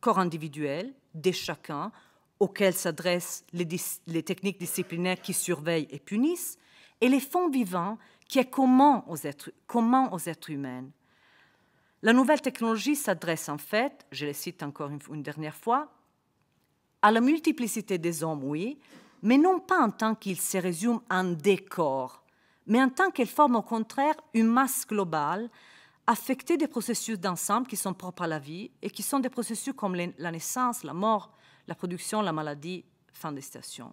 corps individuel, des chacun, auxquels s'adressent les, techniques disciplinaires qui surveillent et punissent, et les fonds vivants qui est commun aux êtres, commun aux êtres humains. La nouvelle technologie s'adresse en fait, je le cite encore une dernière fois, à la multiplicité des hommes, oui, mais non pas en tant qu'ils se résument en décor, mais en tant qu'ils forment au contraire une masse globale affectée des processus d'ensemble qui sont propres à la vie et qui sont des processus comme la naissance, la mort, la production, la maladie, fin des stations.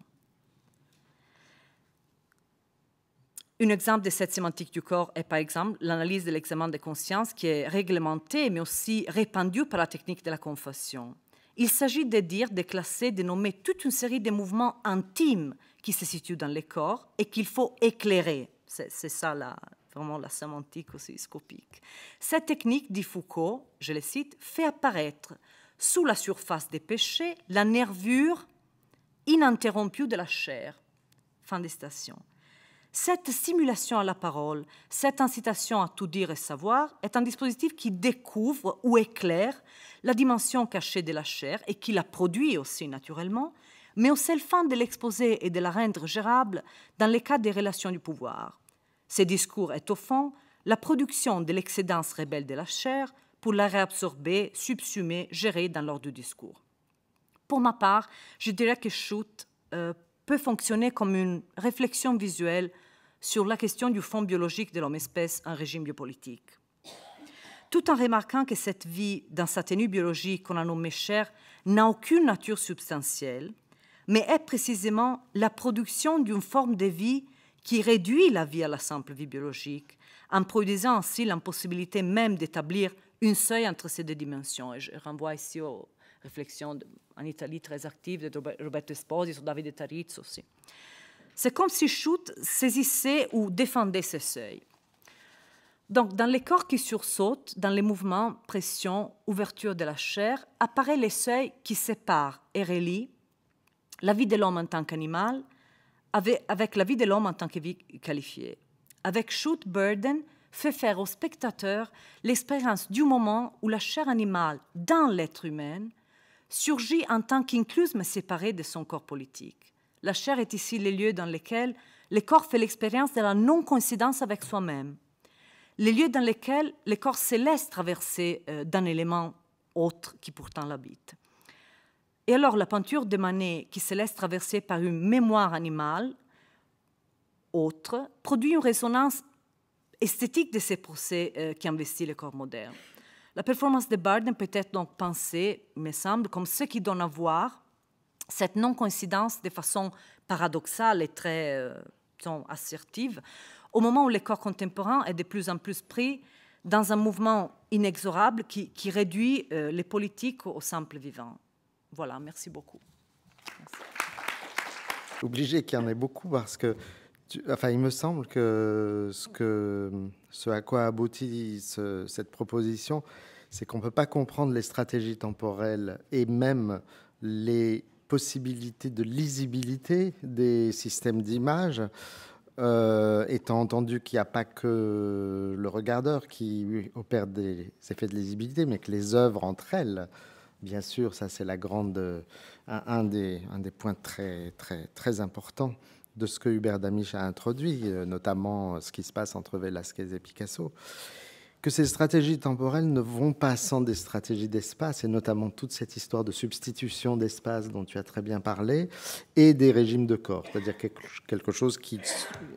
Un exemple de cette sémantique du corps est par exemple l'analyse de l'examen de conscience qui est réglementée mais aussi répandue par la technique de la confession il s'agit de dire, de classer, de nommer toute une série de mouvements intimes qui se situent dans le corps et qu'il faut éclairer. C'est ça la, vraiment la sémantique aussi scopique. Cette technique, dit Foucault, je le cite, fait apparaître sous la surface des péchés la nervure ininterrompue de la chair. Fin des stations. Cette stimulation à la parole, cette incitation à tout dire et savoir est un dispositif qui découvre ou éclaire la dimension cachée de la chair et qui la produit aussi naturellement, mais aussi le fin de l'exposer et de la rendre gérable dans les cas des relations du pouvoir. Ce discours est au fond la production de l'excédence rebelle de la chair pour la réabsorber, subsumer, gérer dans l'ordre du discours. Pour ma part, je dirais que shoot euh, peut fonctionner comme une réflexion visuelle sur la question du fond biologique de l'homme-espèce en régime biopolitique. Tout en remarquant que cette vie, dans sa tenue biologique qu'on a nommée chair, n'a aucune nature substantielle, mais est précisément la production d'une forme de vie qui réduit la vie à la simple vie biologique, en produisant ainsi l'impossibilité même d'établir une seuil entre ces deux dimensions. Et je renvoie ici aux réflexions en Italie très actives de Roberto Esposito, Davide Tarizzo aussi. C'est comme si Schutt saisissait ou défendait ses seuils. Donc, dans les corps qui sursautent, dans les mouvements, pression, ouverture de la chair, apparaît les seuils qui séparent et relient la vie de l'homme en tant qu'animal avec, la vie de l'homme en tant que vie qualifiée. Avec Shoot Burden, fait faire au spectateur l'expérience du moment où la chair animale, dans l'être humain, surgit en tant qu'incluse mais séparée de son corps politique. La chair est ici le lieu dans lequel le corps fait l'expérience de la non-coïncidence avec soi-même. Les lieux dans lesquels le corps se laisse traverser euh, d'un élément autre qui pourtant l'habite. Et alors la peinture de Manet, qui se laisse traverser par une mémoire animale autre, produit une résonance esthétique de ces procès euh, qui investissent le corps moderne. La performance de Barden peut être donc pensée, me semble, comme ce qui donne à voir cette non-coïncidence, de façon paradoxale et très euh, assertive, au moment où le corps contemporain est de plus en plus pris dans un mouvement inexorable qui, réduit euh, les politiques au simple vivant. Voilà, merci beaucoup. Obligé qu'il y en ait beaucoup parce que, enfin, il me semble que ce, que, ce à quoi aboutit cette proposition, c'est qu'on ne peut pas comprendre les stratégies temporelles et même les possibilité de lisibilité des systèmes d'image, euh, étant entendu qu'il n'y a pas que le regardeur qui opère des effets de lisibilité, mais que les œuvres entre elles, bien sûr, ça c'est la grande, un, des, un des points très, très, très importants de ce que Hubert Damisch a introduit, euh, notamment ce qui se passe entre Velázquez et Picasso que ces stratégies temporelles ne vont pas sans des stratégies d'espace, et notamment toute cette histoire de substitution d'espace dont tu as très bien parlé, et des régimes de corps, c'est-à-dire quelque chose qui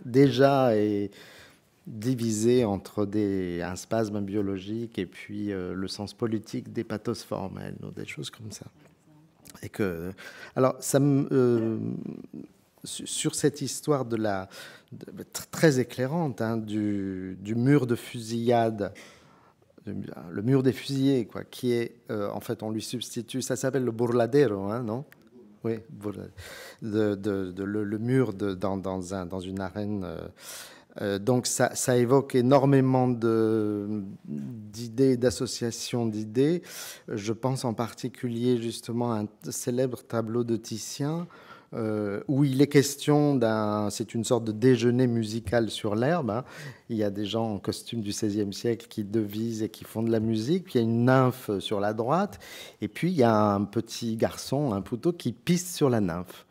déjà est divisé entre des, un spasme biologique et puis euh, le sens politique des pathos formels, ou des choses comme ça. Et que, alors, ça euh, sur cette histoire de la, très éclairante hein, du, mur de fusillade, le mur des fusillés, quoi, qui est, euh, en fait, on lui substitue, ça s'appelle le burladero, hein, non Oui, le, mur dans, dans, une arène. Euh, euh, donc ça, ça, évoque énormément d'idées, d'associations d'idées. Je pense en particulier justement à un célèbre tableau de Titien euh, où il est question d'un. C'est une sorte de déjeuner musical sur l'herbe. Hein. Il y a des gens en costume du XVIe siècle qui devisent et qui font de la musique. Puis il y a une nymphe sur la droite. Et puis il y a un petit garçon, un poteau, qui pisse sur la nymphe.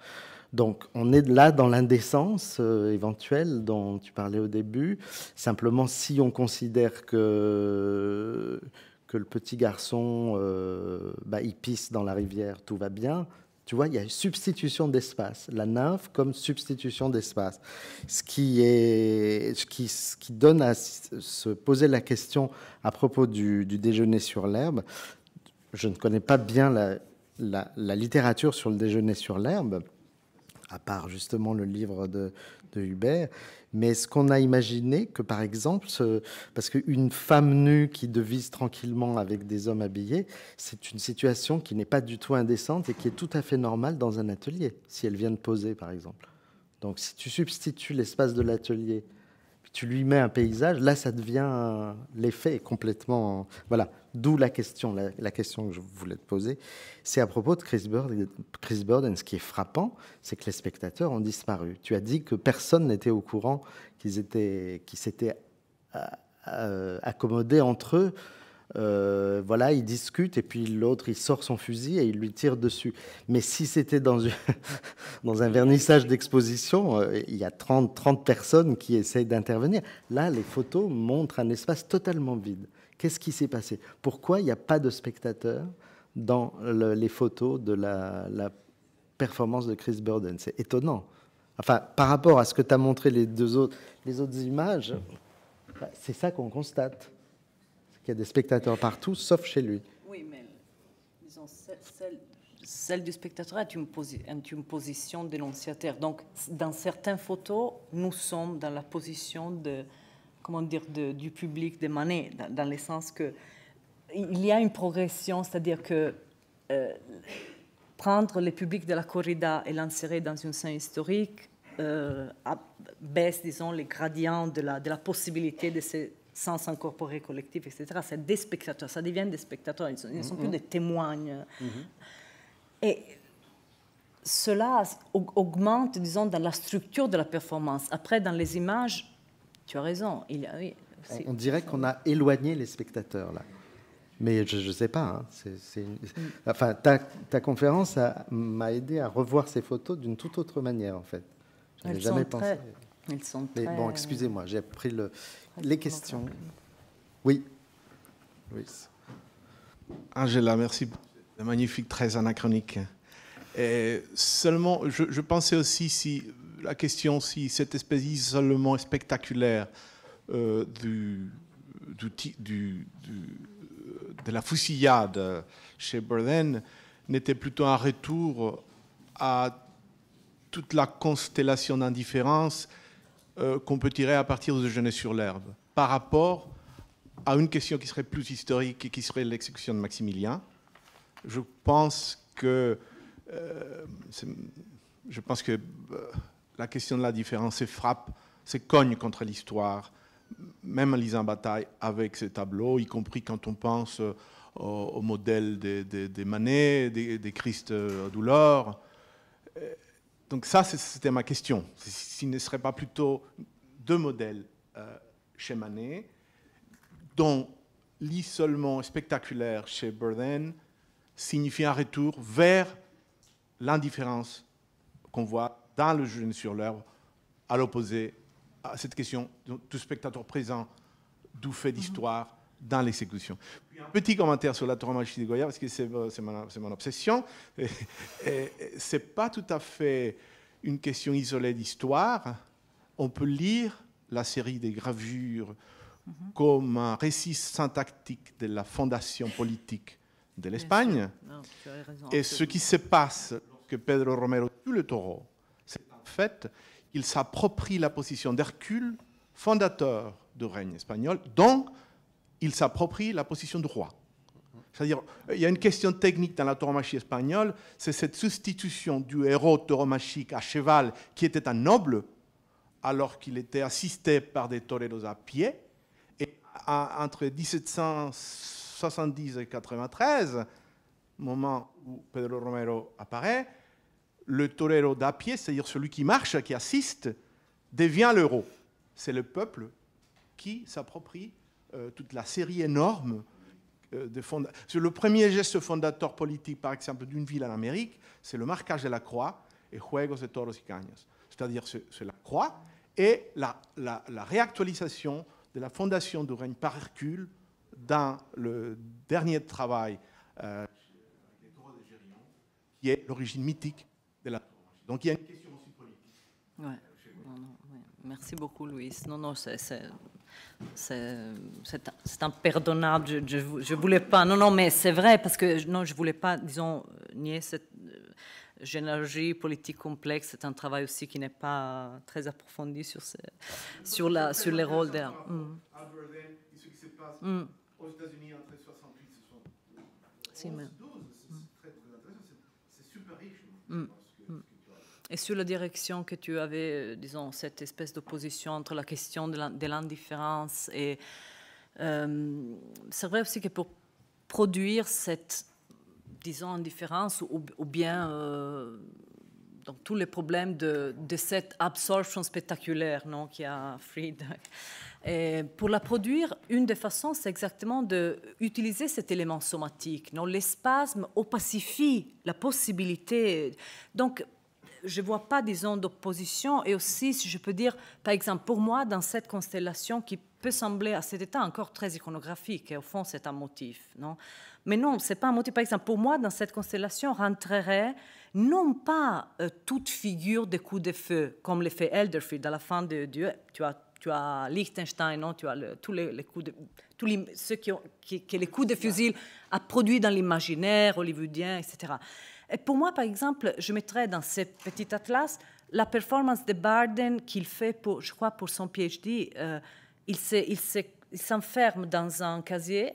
Donc on est là dans l'indécence euh, éventuelle dont tu parlais au début. Simplement, si on considère que, que le petit garçon, euh, bah, il pisse dans la rivière, tout va bien, tu vois, il y a une substitution d'espace. La nymphe comme substitution d'espace. Ce, qui est, ce, qui, qui donne à se poser la question à propos du, déjeuner sur l'herbe. Je ne connais pas bien la littérature sur le déjeuner sur l'herbe à part justement le livre de, de Hubert. Mais est-ce qu'on a imaginé que, par exemple, parce qu'une femme nue qui devise tranquillement avec des hommes habillés, c'est une situation qui n'est pas du tout indécente et qui est tout à fait normale dans un atelier, si elle vient de poser, par exemple. Donc, si tu substitues l'espace de l'atelier tu lui mets un paysage, là, ça devient l'effet complètement. Voilà. D'où la question, la, question que je voulais te poser, c'est à propos de Chris Chris Burden. Ce qui est frappant, c'est que les spectateurs ont disparu. Tu as dit que personne n'était au courant qu'ils étaient, qu'ils s'étaient euh, euh, accommodés entre eux euh, voilà, ils discutent et puis l'autre, il sort son fusil et il lui tire dessus. Mais si c'était dans, un vernissage d'exposition, euh, il y a 30, 30 personnes qui essayent d'intervenir. Là, les photos montrent un espace totalement vide. Qu'est-ce qui s'est passé Pourquoi il n'y a pas de spectateurs dans les photos de la, performance de Chris Burden C'est étonnant. Enfin, par rapport à ce que tu as montré les deux autres, les autres images, bah, c'est ça qu'on constate y a des spectateurs partout, sauf chez lui. Oui, mais disons, celle, du spectateur est une, position dénonciataire. Donc, dans certaines photos, nous sommes dans la position de, comment dire, du public de dans, dans le sens que il y a une progression, c'est-à-dire que euh, prendre le public de la corrida et l'insérer dans une scène historique euh, baisse, disons, les gradients de la, de la possibilité de ces sans s'incorporer collectif, etc. C'est des spectateurs, ça devient des spectateurs, ils ne sont, plus mhm. des témoignes. Mhm. Et cela augmente, disons, dans la structure de la performance. Après, dans les images, tu as raison. Il on, dirait qu'on a éloigné les spectateurs, là. Mais je ne sais pas. Hein, mm. Enfin, ta, conférence m'a aidé à revoir ces photos d'une toute autre manière, en fait. Je n'avais jamais pensé. Ils sont très... Mais bon, excusez-moi, j'ai pris le, les questions. Oui. Angela, merci. Magnifique, très anachronique. seulement, je, pensais aussi si la question, si cette espèce d'isolement spectaculaire euh, de la fusillade chez Burden n'était plutôt un retour à toute la constellation d'indifférence euh, qu'on peut tirer à partir de Jeunesse sur l'herbe par rapport à une question qui serait plus historique et qui serait l'exécution de Maximilien. Je pense que, euh, je pense que euh, la question de la différence se frappe, se cogne contre l'histoire, même en lisant Bataille avec ses tableaux, y compris quand on pense au, modèle des, des, des Manet, des, des Christ à douleur. Donc ça, c'était ma question. S'il ne serait pas plutôt deux modèles euh, chez Manet, dont l'isolement spectaculaire chez Burden signifie un retour vers l'indifférence qu'on voit dans le jeûne sur l'herbe, à l'opposé à cette question tout spectateur présent, d'où fait d'histoire, mhm. dans l'exécution petit commentaire sur la Torah de Goya, parce que c'est euh, mon, obsession. Ce n'est pas tout à fait une question isolée d'histoire. On peut lire la série des gravures mhm. comme un récit syntactique de la fondation politique de l'Espagne. Et ce qui se passe, que Pedro Romero tue le taureau, c'est en fait il s'approprie la position d'Hercule, fondateur du règne espagnol, donc il s'approprie la position du roi. C'est-à-dire, il y a une question technique dans la tauromachie espagnole, c'est cette substitution du héros tauromachique à cheval qui était un noble, alors qu'il était assisté par des toreros à pied. Et entre 1770 et 93, moment où Pedro Romero apparaît, le torero d'à pied, c'est-à-dire celui qui marche, qui assiste, devient l'héros. C'est le peuple qui s'approprie euh, toute la série énorme euh, de Le premier geste fondateur politique, par exemple, d'une ville en Amérique, c'est le marquage de la croix et Juegos de Toros y Cañas. C'est-à-dire, c'est la croix et la, réactualisation de la fondation du règne par Hercule dans le dernier travail euh, qui est l'origine mythique de la Donc il y a une question aussi politique. Merci beaucoup, Louis. Non, non, c'est c'est imperdonnable, je, je, je, voulais pas. Non, non, mais c'est vrai, parce que non, je voulais pas, disons, nier cette généalogie politique complexe. C'est un travail aussi qui n'est pas très approfondi sur, ce, sur, la, sur les rôles des. Et sur la direction que tu avais, euh, disons, cette espèce d'opposition entre la question de l'indifférence et... Euh, c'est vrai aussi que pour produire cette, disons, indifférence ou, bien... Euh, donc, tous les problèmes de, cette absorption spectaculaire non, qu'il y a Fried. Et pour la produire, une des façons, c'est exactement d'utiliser cet élément somatique. Non, les la possibilité. Donc, je ne vois pas, disons, d'opposition. Et aussi, si je peux dire, par exemple, pour moi, dans cette constellation qui peut sembler à cet état encore très iconographique, et au fond, c'est un motif, non Mais non, ce n'est pas un motif. Par exemple, pour moi, dans cette constellation rentrerait non pas euh, toute figure de coups de feu, comme le fait Elderfield à la fin de Dieu. Tu as tu as Liechtenstein, non, tu as tous les, coups de, tous les, ceux qui ont, les coups de fusil a produit dans l'imaginaire hollywoodien, etc. Et pour moi, par exemple, je mettrais dans ce petit atlas la performance de Barden qu'il fait, pour, je crois, pour son PhD. Euh, il s'enferme dans un casier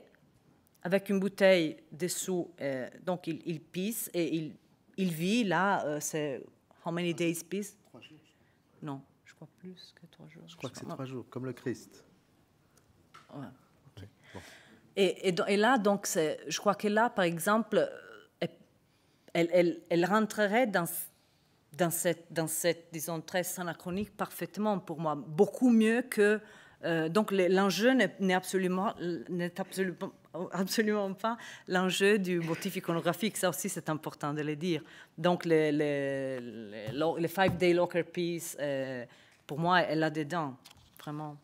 avec une bouteille dessous, euh, donc il, pisse et il, il vit là, euh, c'est how many days pisse Trois jours. Non, je crois plus que trois jours. Je, crois, que c'est trois jours, comme le Christ. Et, et, là, donc, je crois que là, par exemple, elle, rentrerait dans, dans, cette, dans cette, disons, tresse anachronique parfaitement pour moi, beaucoup mieux que... Euh, donc l'enjeu n'est absolument, absolument, absolument, pas l'enjeu du motif iconographique, ça aussi c'est important de le dire. Donc les, les, Five Day Locker Piece, euh, pour moi, elle a dedans, vraiment.